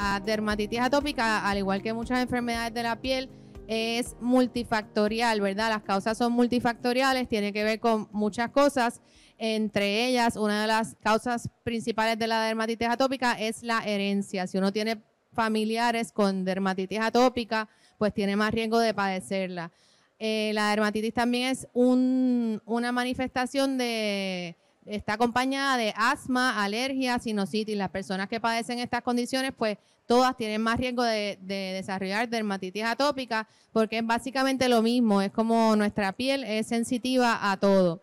La dermatitis atópica, al igual que muchas enfermedades de la piel, es multifactorial, ¿verdad? Las causas son multifactoriales, tiene que ver con muchas cosas. Entre ellas, una de las causas principales de la dermatitis atópica es la herencia. Si uno tiene familiares con dermatitis atópica, pues tiene más riesgo de padecerla. Eh, la dermatitis también es una manifestación de está acompañada de asma, alergia, sinusitis. Las personas que padecen estas condiciones, pues todas tienen más riesgo de, desarrollar dermatitis atópica, porque es básicamente lo mismo, es como nuestra piel es sensitiva a todo.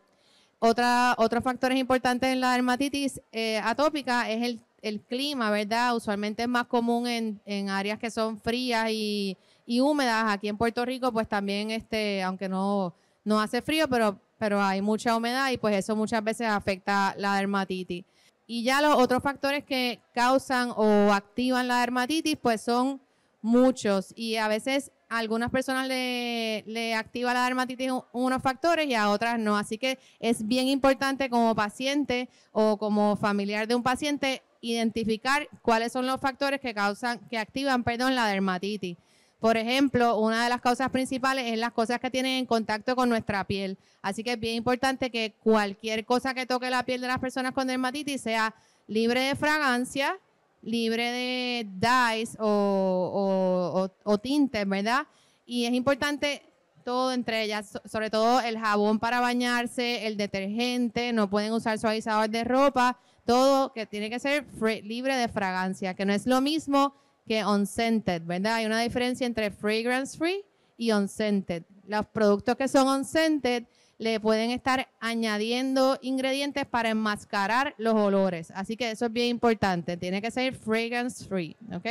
Otro otros factores en la dermatitis eh, atópica es el, clima, ¿verdad? Usualmente es más común en, áreas que son frías y, húmedas. Aquí en Puerto Rico, pues también, este, aunque no, no hace frío, pero pero hay mucha humedad y pues eso muchas veces afecta la dermatitis. Y ya los otros factores que causan o activan la dermatitis, pues son muchos. Y a veces a algunas personas le, activa la dermatitis unos factores y a otras no. Así que es bien importante como paciente o como familiar de un paciente identificar cuáles son los factores que causan, que activan, perdón, la dermatitis. Por ejemplo, una de las causas principales es las cosas que tienen en contacto con nuestra piel. Así que es bien importante que cualquier cosa que toque la piel de las personas con dermatitis sea libre de fragancia, libre de dyes o, tintes, ¿verdad? Y es importante todo entre ellas, sobre todo el jabón para bañarse, el detergente, no pueden usar suavizador de ropa, todo que tiene que ser libre de fragancia, que no es lo mismo que on-scented, ¿verdad? Hay una diferencia entre fragrance free y on-scented. Los productos que son on-scented le pueden estar añadiendo ingredientes para enmascarar los olores. Así que eso es bien importante. Tiene que ser fragrance free, ¿ok?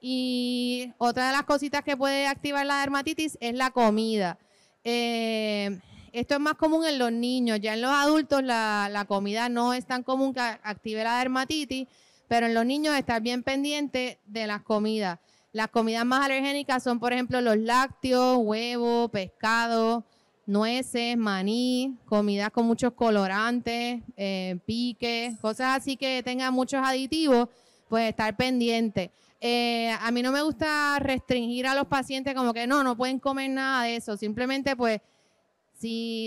Y otra de las cositas que puede activar la dermatitis es la comida. Eh, esto es más común en los niños. Ya en los adultos la, la comida no es tan común que active la dermatitis pero en los niños estar bien pendiente de las comidas. Las comidas más alergénicas son, por ejemplo, los lácteos, huevos, pescado, nueces, maní, comidas con muchos colorantes, eh, piques, cosas así que tengan muchos aditivos, pues estar pendiente. Eh, a mí no me gusta restringir a los pacientes como que no, no pueden comer nada de eso, simplemente pues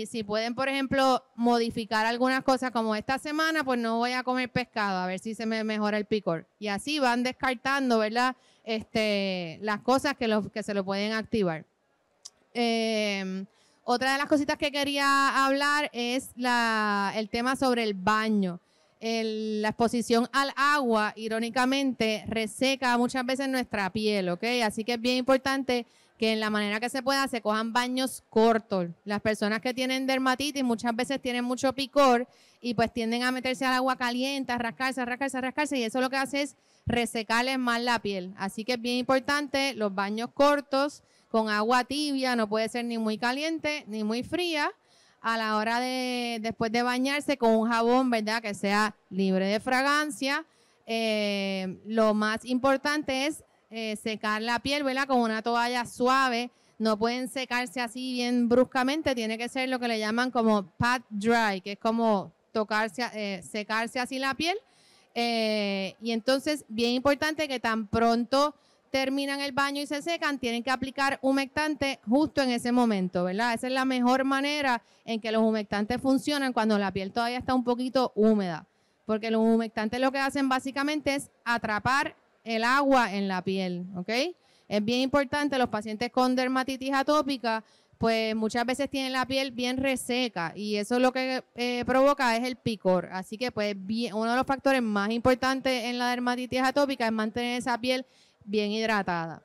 si, pueden, por ejemplo, modificar algunas cosas como esta semana, pues no voy a comer pescado, a ver si se me mejora el picor. Y así van descartando, ¿verdad? Este, las cosas que, que se lo pueden activar. Eh, otra de las cositas que quería hablar es el tema sobre el baño. la exposición al agua, irónicamente, reseca muchas veces nuestra piel, ¿ok? Así que es bien importante que en la manera que se pueda se cojan baños cortos. Las personas que tienen dermatitis muchas veces tienen mucho picor y pues tienden a meterse al agua caliente, a rascarse, a rascarse, a rascarse y eso lo que hace es resecarles más la piel. Así que es bien importante los baños cortos con agua tibia, no puede ser ni muy caliente ni muy fría a la hora de después de bañarse con un jabón, ¿verdad? Que sea libre de fragancia. Eh, lo más importante es eh, secar la piel, ¿verdad? Con una toalla suave. No pueden secarse así bien bruscamente, tiene que ser lo que le llaman como pat dry, que es como tocarse, eh, secarse así la piel. Eh, y entonces, bien importante que tan pronto terminan el baño y se secan, tienen que aplicar humectante justo en ese momento, ¿verdad? Esa es la mejor manera en que los humectantes funcionan cuando la piel todavía está un poquito húmeda, porque los humectantes lo que hacen básicamente es atrapar el agua en la piel, ¿ok? Es bien importante, los pacientes con dermatitis atópica, pues muchas veces tienen la piel bien reseca y eso lo que eh, provoca es el picor. Así que pues bien, uno de los factores más importantes en la dermatitis atópica es mantener esa piel bien hidratada.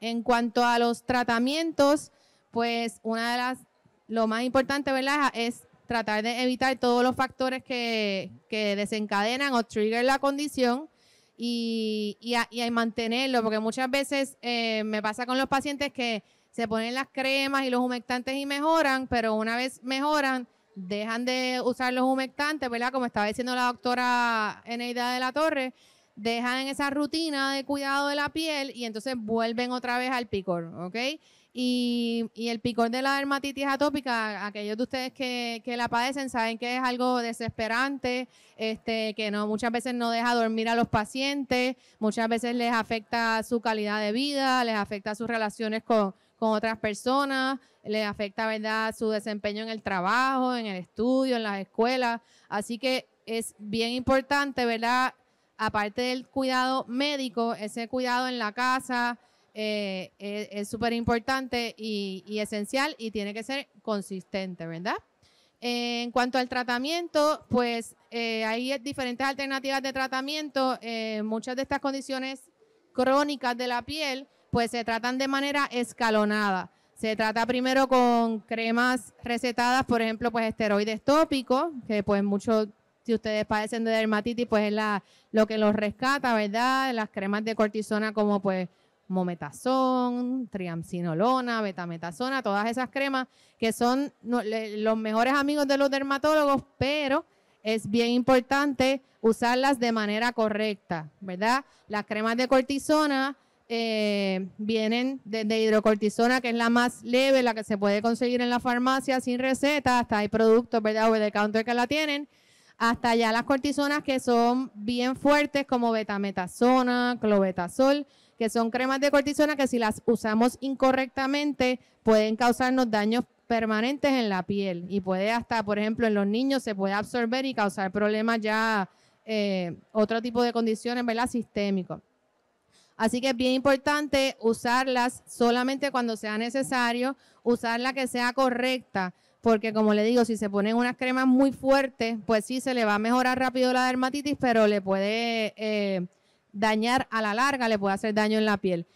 En cuanto a los tratamientos, pues una de las, lo más importante, ¿verdad? Es tratar de evitar todos los factores que, que desencadenan o trigger la condición y, y, a, mantenerlo, porque muchas veces eh, me pasa con los pacientes que se ponen las cremas y los humectantes y mejoran, pero una vez mejoran, dejan de usar los humectantes, ¿verdad? Como estaba diciendo la doctora Eneida de la Torre, dejan esa rutina de cuidado de la piel y entonces vuelven otra vez al picor, ¿ok? Y, el picor de la dermatitis atópica, aquellos de ustedes que, la padecen saben que es algo desesperante, este, que no muchas veces no deja dormir a los pacientes, muchas veces les afecta su calidad de vida, les afecta sus relaciones con, con otras personas, les afecta ¿verdad? su desempeño en el trabajo, en el estudio, en las escuelas. Así que es bien importante, ¿verdad? aparte del cuidado médico, ese cuidado en la casa eh, e, es súper importante y, esencial y tiene que ser consistente, ¿verdad? Eh, en cuanto al tratamiento, pues eh, hay diferentes alternativas de tratamiento. muchas de estas condiciones crónicas de la piel, pues se tratan de manera escalonada. Se trata primero con cremas recetadas, por ejemplo, pues esteroides tópicos, que pues muchos si ustedes padecen de dermatitis, pues es lo que los rescata, ¿verdad? Las cremas de cortisona como pues mometazón, triamcinolona, betametasona, todas esas cremas que son los mejores amigos de los dermatólogos, pero es bien importante usarlas de manera correcta, ¿verdad? Las cremas de cortisona eh, vienen de hidrocortisona, que es la más leve, la que se puede conseguir en la farmacia sin receta, hasta hay productos, ¿verdad? O de counter que la tienen hasta ya las cortisonas que son bien fuertes como betametasona, clobetasol, que son cremas de cortisona que si las usamos incorrectamente pueden causarnos daños permanentes en la piel y puede hasta, por ejemplo, en los niños se puede absorber y causar problemas ya, eh, otro tipo de condiciones, ¿verdad? Sistémicos. Así que es bien importante usarlas solamente cuando sea necesario, la que sea correcta, porque como le digo, si se ponen unas cremas muy fuertes, pues sí, se le va a mejorar rápido la dermatitis, pero le puede eh, dañar a la larga, le puede hacer daño en la piel.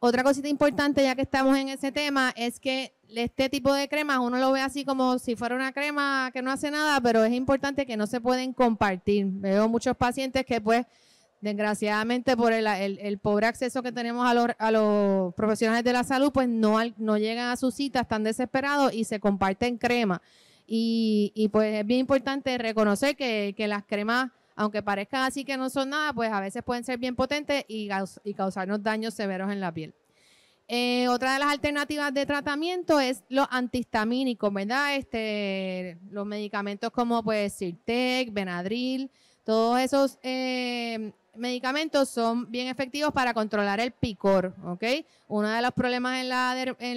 Otra cosita importante, ya que estamos en ese tema, es que este tipo de cremas uno lo ve así como si fuera una crema que no hace nada, pero es importante que no se pueden compartir. Veo muchos pacientes que pues desgraciadamente por el, pobre acceso que tenemos a los, profesionales de la salud, pues no, no llegan a sus citas, están desesperados y se comparten crema. Y, pues es bien importante reconocer que, las cremas, aunque parezcan así que no son nada, pues a veces pueden ser bien potentes y, causarnos daños severos en la piel. Eh, otra de las alternativas de tratamiento es los antihistamínicos, ¿verdad? Este, los medicamentos como pues Sirtec, Benadryl, todos esos eh, medicamentos son bien efectivos para controlar el picor, ¿ok? Uno de los problemas en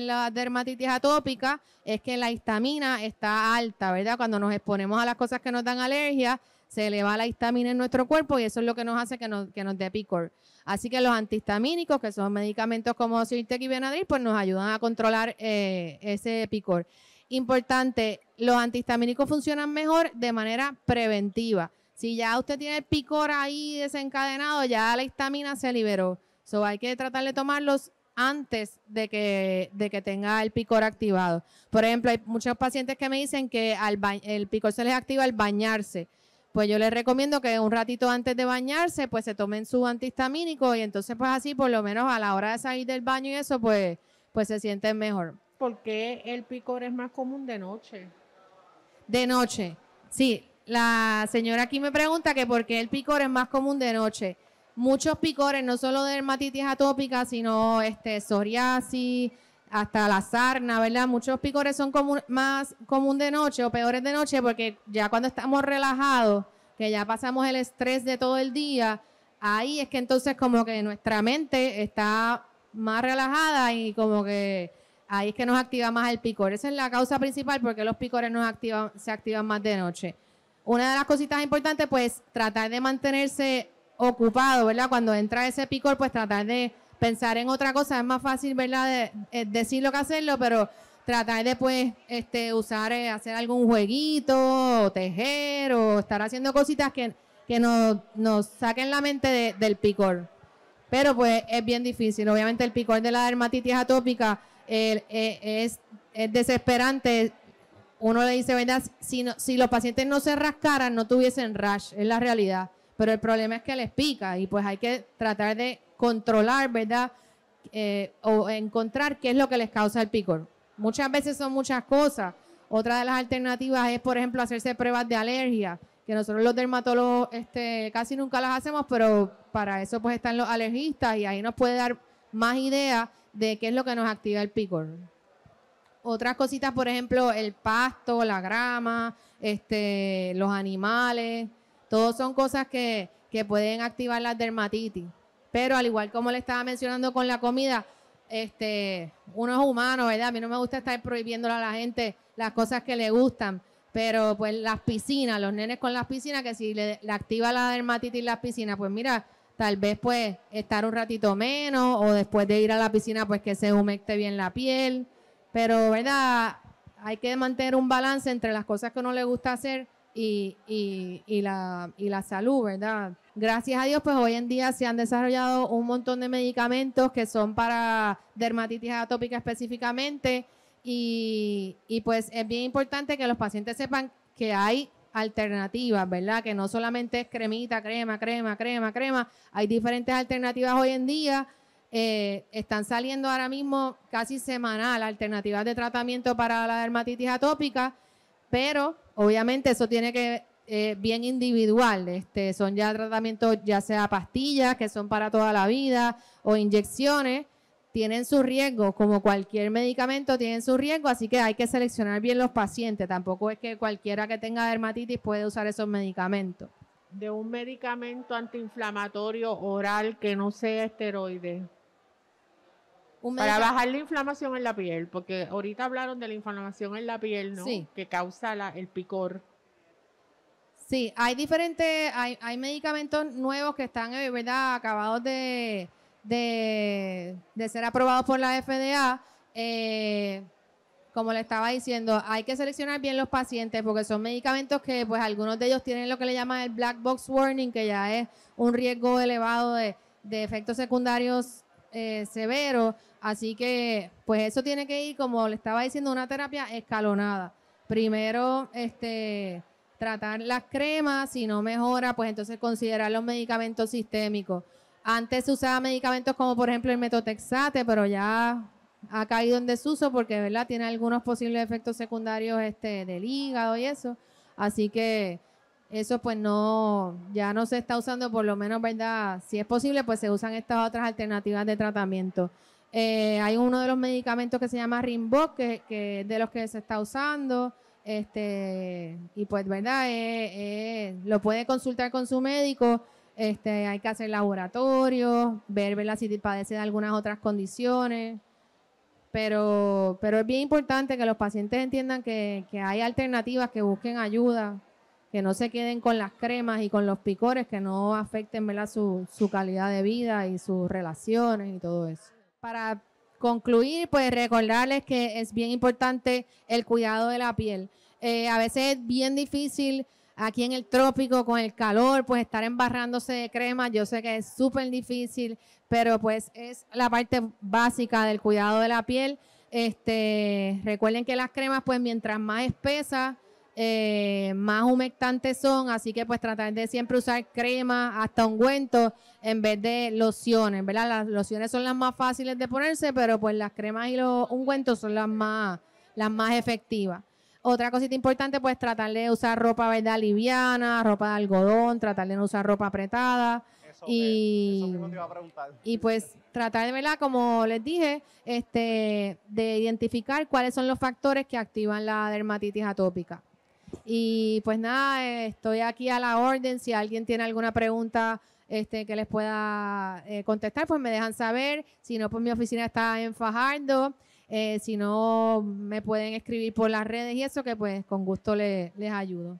la, dermatitis atópica es que la histamina está alta, ¿verdad? Cuando nos exponemos a las cosas que nos dan alergia, se eleva la histamina en nuestro cuerpo y eso es lo que nos hace que nos, dé picor. Así que los antihistamínicos, que son medicamentos como Sirtec y Benadryl, pues nos ayudan a controlar eh, ese picor. Importante, los antihistamínicos funcionan mejor de manera preventiva. Si ya usted tiene el picor ahí desencadenado, ya la histamina se liberó. So, hay que tratar de tomarlos antes de que, de que tenga el picor activado. Por ejemplo, hay muchos pacientes que me dicen que el picor se les activa al bañarse. Pues yo les recomiendo que un ratito antes de bañarse, pues se tomen su antihistamínico y entonces pues así por lo menos a la hora de salir del baño y eso, pues, pues se sienten mejor. ¿Por qué el picor es más común de noche? De noche, sí. La señora aquí me pregunta que por qué el picor es más común de noche. Muchos picores, no solo de dermatitis atópica, sino este, psoriasis, hasta la sarna, ¿verdad? Muchos picores son más común de noche o peores de noche porque ya cuando estamos relajados, que ya pasamos el estrés de todo el día, ahí es que entonces como que nuestra mente está más relajada y como que ahí es que nos activa más el picor. Esa es la causa principal porque los picores nos activan, se activan más de noche una de las cositas importantes, pues tratar de mantenerse ocupado, ¿verdad? Cuando entra ese picor, pues tratar de pensar en otra cosa. Es más fácil, ¿verdad? De, eh, decirlo que hacerlo, pero tratar de, pues, este, usar, eh, hacer algún jueguito, o tejer, o estar haciendo cositas que, que nos, nos saquen la mente del picor. Pero, pues, es bien difícil. Obviamente, el picor de la dermatitis atópica eh, es desesperante uno le dice, ¿verdad? Si, si los pacientes no se rascaran, no tuviesen rash, es la realidad. Pero el problema es que les pica y pues hay que tratar de controlar, ¿verdad? Eh, o encontrar qué es lo que les causa el picor. Muchas veces son muchas cosas. Otra de las alternativas es, por ejemplo, hacerse pruebas de alergia, que nosotros los dermatólogos este, casi nunca las hacemos, pero para eso pues están los alergistas y ahí nos puede dar más idea de qué es lo que nos activa el picor otras cositas, por ejemplo, el pasto, la grama, este, los animales, todos son cosas que, que pueden activar la dermatitis. Pero al igual como le estaba mencionando con la comida, este, uno es humano, ¿verdad? A mí no me gusta estar prohibiéndole a la gente las cosas que le gustan. Pero pues las piscinas, los nenes con las piscinas, que si le, activa la dermatitis las piscinas, pues mira, tal vez pues estar un ratito menos o después de ir a la piscina pues que se humecte bien la piel. Pero, ¿verdad? Hay que mantener un balance entre las cosas que uno le gusta hacer y, y, la, salud, ¿verdad? Gracias a Dios, pues hoy en día se han desarrollado un montón de medicamentos que son para dermatitis atópica específicamente y, y pues es bien importante que los pacientes sepan que hay alternativas, ¿verdad? Que no solamente es cremita, crema, crema, crema, crema. Hay diferentes alternativas hoy en día eh, están saliendo ahora mismo casi semanal alternativas de tratamiento para la dermatitis atópica, pero obviamente eso tiene que eh, bien individual. Este, son ya tratamientos, ya sea pastillas, que son para toda la vida, o inyecciones, tienen su riesgo, como cualquier medicamento tienen su riesgo, así que hay que seleccionar bien los pacientes. Tampoco es que cualquiera que tenga dermatitis puede usar esos medicamentos. De un medicamento antiinflamatorio oral que no sea esteroide, para bajar la inflamación en la piel, porque ahorita hablaron de la inflamación en la piel, ¿no? Sí. Que causa la, el picor. Sí, hay diferentes, hay, medicamentos nuevos que están, eh, ¿verdad?, acabados de, ser aprobados por la FDA. Eh, como le estaba diciendo, hay que seleccionar bien los pacientes porque son medicamentos que, pues, algunos de ellos tienen lo que le llaman el black box warning, que ya es un riesgo elevado de, efectos secundarios eh, severos. Así que, pues eso tiene que ir, como le estaba diciendo, una terapia escalonada. Primero, este, tratar las cremas, si no mejora, pues entonces considerar los medicamentos sistémicos. Antes se usaba medicamentos como por ejemplo el metotexate pero ya ha caído en desuso porque, ¿verdad? Tiene algunos posibles efectos secundarios este, del hígado y eso. Así que eso pues no, ya no se está usando, por lo menos, ¿verdad? Si es posible, pues se usan estas otras alternativas de tratamiento. Eh, hay uno de los medicamentos que se llama Rimboc, que, es de los que se está usando. Este, y pues, ¿verdad? Eh, eh, lo puede consultar con su médico. Este, hay que hacer laboratorios, ver, Si padece de algunas otras condiciones. Pero, pero es bien importante que los pacientes entiendan que, hay alternativas, que busquen ayuda, que no se queden con las cremas y con los picores, que no afecten su calidad de vida y sus relaciones y todo eso para concluir, pues recordarles que es bien importante el cuidado de la piel. Eh, a veces es bien difícil aquí en el trópico con el calor, pues estar embarrándose de crema, yo sé que es súper difícil, pero pues es la parte básica del cuidado de la piel. Este, recuerden que las cremas, pues mientras más espesas, eh, más humectantes son, así que pues tratar de siempre usar crema hasta ungüentos en vez de lociones, ¿verdad? Las lociones son las más fáciles de ponerse, pero pues las cremas y los ungüentos son las más, las más efectivas. Otra cosita importante, pues tratar de usar ropa, ¿verdad? Liviana, ropa de algodón, tratar de no usar ropa apretada. y, y pues tratar de, ¿verdad? Como les dije, este, de identificar cuáles son los factores que activan la dermatitis atópica. Y pues nada, eh, estoy aquí a la orden. Si alguien tiene alguna pregunta este, que les pueda eh, contestar, pues me dejan saber. Si no, pues mi oficina está en Fajardo. Eh, si no, me pueden escribir por las redes y eso, que pues con gusto les ayudo.